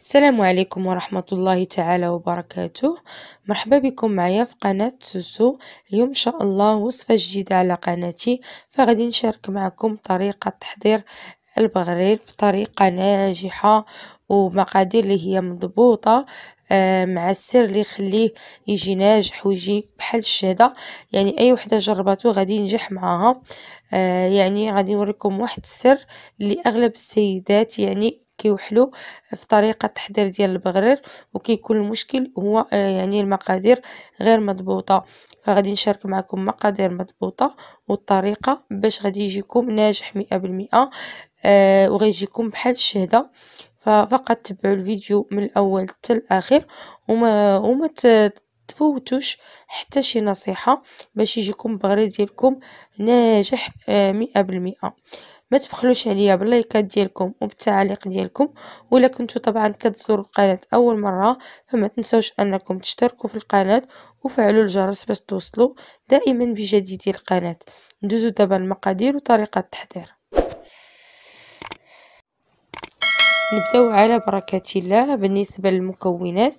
السلام عليكم ورحمة الله تعالى وبركاته مرحبا بكم معايا في قناة سوسو اليوم إن شاء الله وصفة جديدة على قناتي فغادي نشارك معكم طريقة تحضير البغرير بطريقة ناجحة ومقادير اللي هي مضبوطة آه، مع السر اللي يخليه يجي ناجح ويجي بحال الشهدة يعني اي وحده جربته غادي ينجح معاها آه، يعني غادي نوريكم واحد السر اللي اغلب السيدات يعني كيوحلو في طريقه تحضير ديال البغرير وكيكون المشكل هو آه، يعني المقادير غير مضبوطه فغادي نشارك معكم مقادير مضبوطه والطريقه باش غادي يجيكم ناجح مئة بالمئة آه وغيجيكم بحال الشهده فقط تبعوا الفيديو من الأول حتى الاخر وما, وما تفوتوش حتى شي نصيحة باش يجيكم بغري ديالكم ناجح آه، مئة بالمئة ما تبخلوش عليا باللايكات ديالكم وبالتعاليق ديالكم ولا كنتو طبعا كتزوروا القناه اول مره فما تنساوش انكم تشتركوا في القناه وفعلوا الجرس باش توصلوا دائما بجديد القناه ندوزو دابا المقادير وطريقه التحضير نبداو على بركة الله بالنسبة للمكونات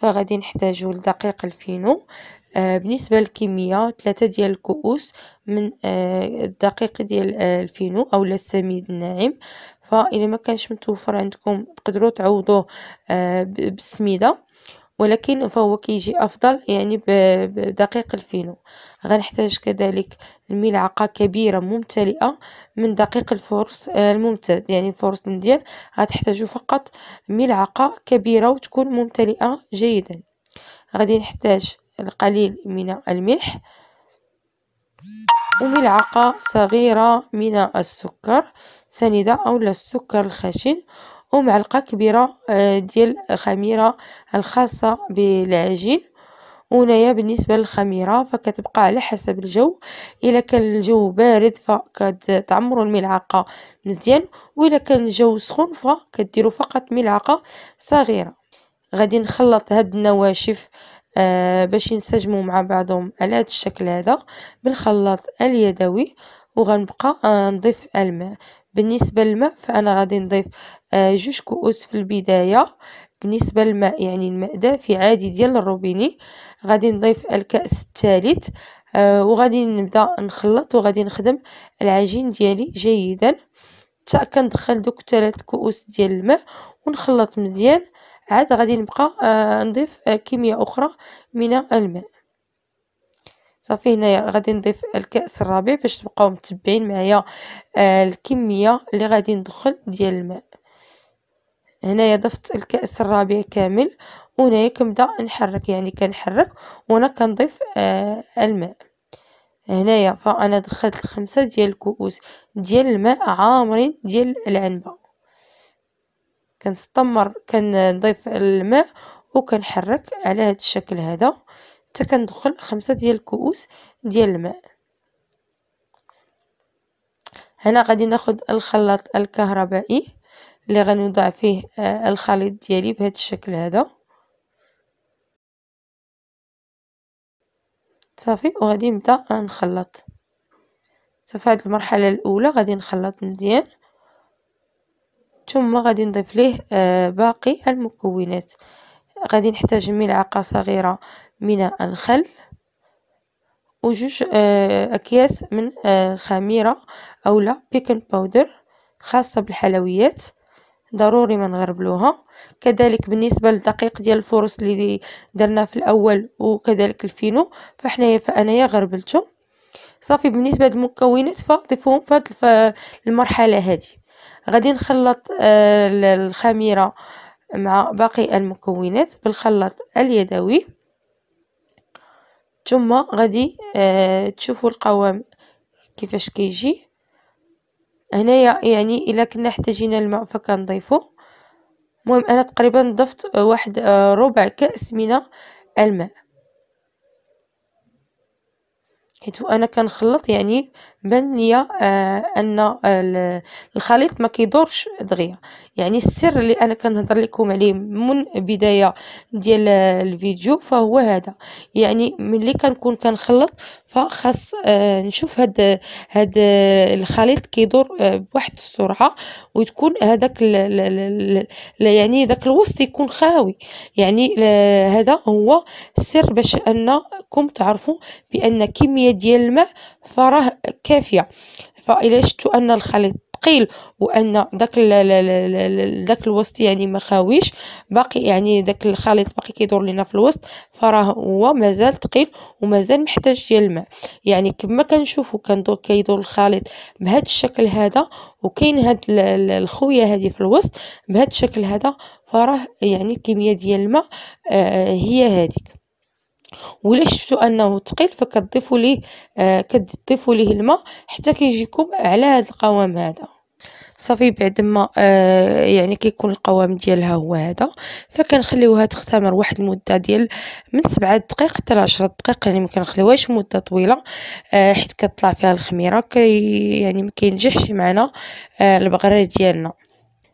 فغادي نحتاجو لدقيق الفينو آه، بالنسبة للكمية ثلاثة ديال الكؤوس من آه، الدقيق ديال آه، الفينو او السميد الناعم فإذا ما كانش متوفر عندكم تقدروا تعوضوه بالسميده ولكن فهو كيجي أفضل يعني بدقيق الفينو غنحتاج كذلك الملعقة كبيرة ممتلئة من دقيق الفورس آه، الممتد يعني الفورس ديال غتحتاجو فقط ملعقة كبيرة وتكون ممتلئة جيدا غادي نحتاج القليل من الملح وملعقة صغيرة من السكر سنيدة أو السكر الخشن ومعلقة كبيرة آه، ديال الخميرة الخاصة بالعجين ونايا بالنسبه للخميره فكتبقى على حسب الجو الا كان الجو بارد فكتعمروا الملعقه مزيان والا كان الجو سخون فكتديروا فقط ملعقه صغيره غادي نخلط هاد النواشف آه باش ينسجموا مع بعضهم على هذا الشكل هذا بالخلاط اليدوي وغنبقى آه نضيف الماء بالنسبة للماء فأنا غادي نضيف آه، جوج كؤوس في البداية بالنسبة للماء يعني الماء دافي عادي ديال الروبيني غادي نضيف الكأس الثالث آه، وغادي نبدا نخلط وغادي نخدم العجين ديالي جيدا حتى كندخل دوك ثلاث كؤوس ديال الماء ونخلط مزيان عاد غادي نبقى آه، نضيف كميه اخرى من الماء صافي هنايا غادي نضيف الكاس الرابع باش تبقاو متبعين معايا آه الكميه اللي غادي ندخل ديال الماء هنايا ضفت الكاس الرابع كامل وهنايا كنبدا نحرك يعني كنحرك وانا كنضيف آه الماء هنايا فانا دخلت خمسة ديال الكؤوس ديال الماء عامرين ديال العنبه كنستمر كنضيف الماء وكنحرك على هذا الشكل هذا حتى كندخل خمسة ديال الكؤوس ديال الماء هنا غادي ناخد الخلاط الكهربائي اللي غنوضع فيه آه، الخليط ديالي بهذا الشكل هذا صافي وغادي نبدا آه، نخلط صافي هاد المرحله الاولى غادي نخلط مزيان ثم غادي نضيف ليه آه، باقي المكونات غادي نحتاج ملعقه صغيره من الخل وجوج آه، أكياس من آه، الخميرة أو لا بيكن باودر خاصة بالحلويات ضروري ما نغربلوها كذلك بالنسبه للدقيق ديال الفورس اللي درنا في الاول وكذلك الفينو فحنايا فانايا غربلته صافي بالنسبه للمكونات فضيفهم في هذه المرحله هذه غادي نخلط آه، الخميره مع باقي المكونات بالخلاط اليدوي ثم غادي آه تشوفوا القوام كيفاش كيجي هنايا يعني الا كنا احتاجينا الماء فكنضيفو المهم انا تقريبا ضفت آه، واحد آه، ربع كاس من الماء حيت انا كنخلط يعني بان آه، ليا ان آه، الخليط ما كيدورش دغيا يعني السر اللي انا كنهضر لكم عليه من بدايه ديال الفيديو فهو هذا يعني ملي كنكون كنخلط فخاص آه، نشوف هاد هاد الخليط كيدور بواحد السرعه وتكون هذاك يعني ذاك الوسط يكون خاوي يعني هذا هو السر باش انكم تعرفوا بان كميه ديال الماء فراه كافية فإلا شتو أن الخليط ثقيل وان داك داك الوسط يعني ما خاويش باقي يعني داك الخليط باقي كيدور لينا في الوسط فراه هو مازال ثقيل ومازال محتاج ديال الماء يعني كما كنشوفوا كندور كيدور الخليط بهذا الشكل هذا وكاين هاد الخويه هذه في الوسط بهذا الشكل هذا فراه يعني الكميه ديال الماء آه هي هذيك ولا شفتو انه ثقيل فكتضيفوا ليه آه كتضيفوا ليه الماء حتى كيجيكم على هذا القوام هذا صافي بعد ما آه يعني كيكون القوام ديالها هو هذا فكنخليوها تختمر واحد المده ديال من 7 دقائق حتى ل 10 دقائق يعني ما كنخليوهاش مده طويله آه حيت كتطلع فيها الخميره كي يعني ما كينجحش معنا آه البغرير ديالنا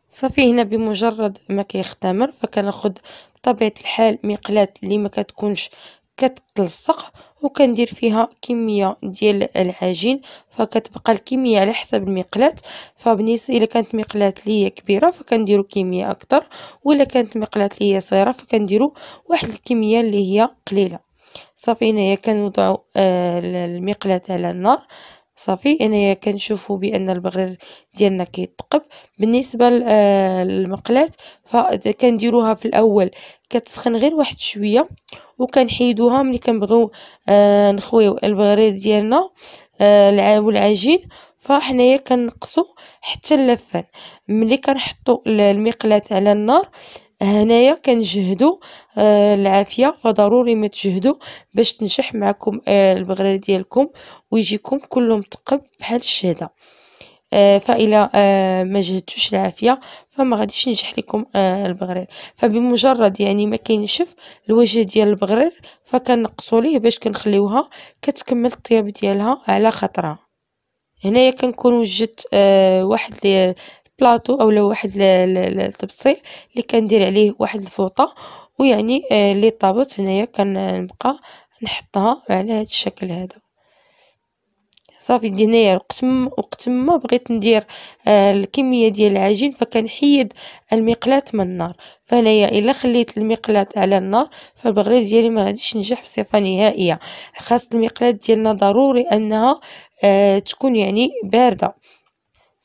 صافي هنا بمجرد ما كيختمر فكناخذ بطبيعه الحال مقلاه اللي ما كتكونش كتلصق وكندير فيها كميه ديال العجين فكتبقى الكميه على حسب المقلاه فبالنسبه الا كانت مقلاه ليا كبيره فكنديروا كميه اكثر ولا كانت مقلاه ليا صغيره فكنديروا واحد الكميه اللي هي قليله صافي هنايا كنوضعوا آه، المقلاه على النار صافي انايا كنشوفوا بان البغرير ديالنا كيتقب بالنسبه آه، للمقلاه فكنديروها في الاول كتسخن غير واحد شويه وكنحيدوها ملي كنبغيو آه، نخويو البغرير ديالنا آه والعجين فحنايا كنقصو حتى اللفان ملي كنحطو المقلاه على النار هنايا كنجهدوا آه العافيه فضروري ما تجهدوا باش تنجح معكم آه البغرير ديالكم ويجيكم كلهم متقب بحال الشهاده آه فإلا آه ما جهدتوش العافيه فما غاديش ينجح لكم آه البغرير فبمجرد يعني ما كينشف الوجه ديال البغرير فكنقصوا ليه باش كنخليوها كتكمل الطياب ديالها على خطرها هنايا كنكون وجدت آه، واحد بلاطو اولا واحد التبصيل اللي كندير عليه واحد الفوطه ويعني آه، لي طابت هنايا كنبقى نحطها على هذا الشكل هذا صافي دي هنايا وقت وقت ما بغيت ندير آه، الكميه ديال العجين فكنحيد المقلاة من النار فهنايا الا خليت المقلاة على النار فالبغرير ديالي ما غاديش ينجح بصفه نهائيه خاص المقلاة ديالنا ضروري انها آه، تكون يعني بارده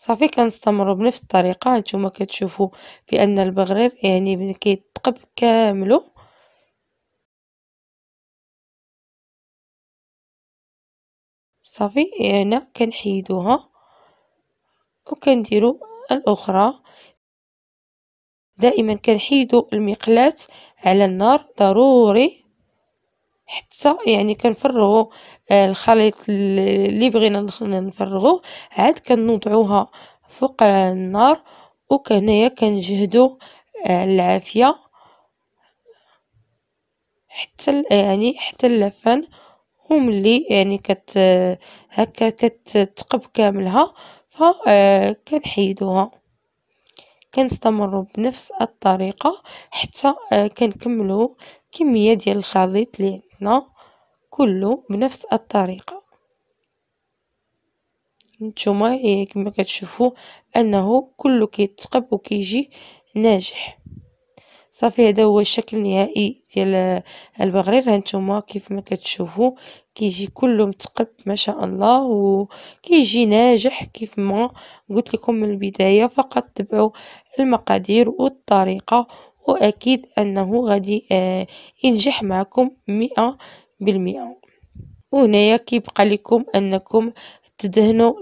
صافي كنستمروا بنفس الطريقه نتوما كتشوفوا بان البغرير يعني ملي كيتقب كامله صافي هنا يعني كنحيدوها وكنديروا الاخرى دائما كنحيدوا المقلاه على النار ضروري حتى يعني كنفرغوا آه، الخليط اللي بغينا نفرغوه عاد كنوضعوها فوق النار وكهنايا كنجهدوا آه، العافيه حتى يعني حتى اللفان وملي يعني كت هكا كتقب كاملها فكنحيدوها آه، كنستمروا بنفس الطريقة حتى آه، كنكملوا كمية ديال الخليط اللي عندنا كله بنفس الطريقة نتوما إيه، كما كتشوفوا انه كله كيتقب وكيجي ناجح صافي هذا هو الشكل النهائي ديال آه، البغرير هانتوما كيف ما كتشوفوا كيجي كله متقب ما شاء الله وكيجي ناجح كيف ما قلت لكم من البدايه فقط تبعوا المقادير والطريقه واكيد انه غادي آه، ينجح معكم مئة بالمئة وهنايا كيبقى لكم انكم تدهنوا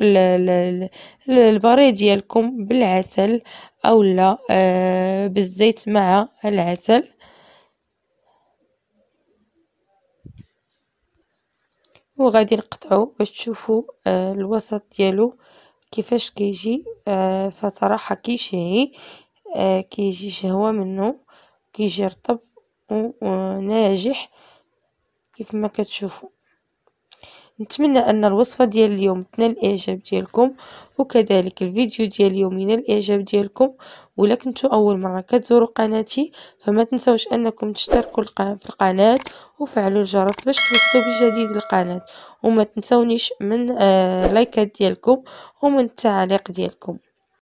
الباري ديالكم بالعسل او لا آه، بالزيت مع العسل وغادي نقطعو باش تشوفوا آه، الوسط ديالو كيفاش كيجي آه، فصراحه كيشهي كيجي شهوه منه كيجي رطب وناجح كيف ما كتشوفوا نتمنى ان الوصفه ديال اليوم تنال الاعجاب ديالكم وكذلك الفيديو ديال اليوم ينال الاعجاب ديالكم ولا كنتو اول مره كتزوروا قناتي فما تنساوش انكم تشتركوا في القناه وفعلوا الجرس باش توصلوا بجديد القناه وما تنسونيش من آه لايكات ديالكم ومن التعليق ديالكم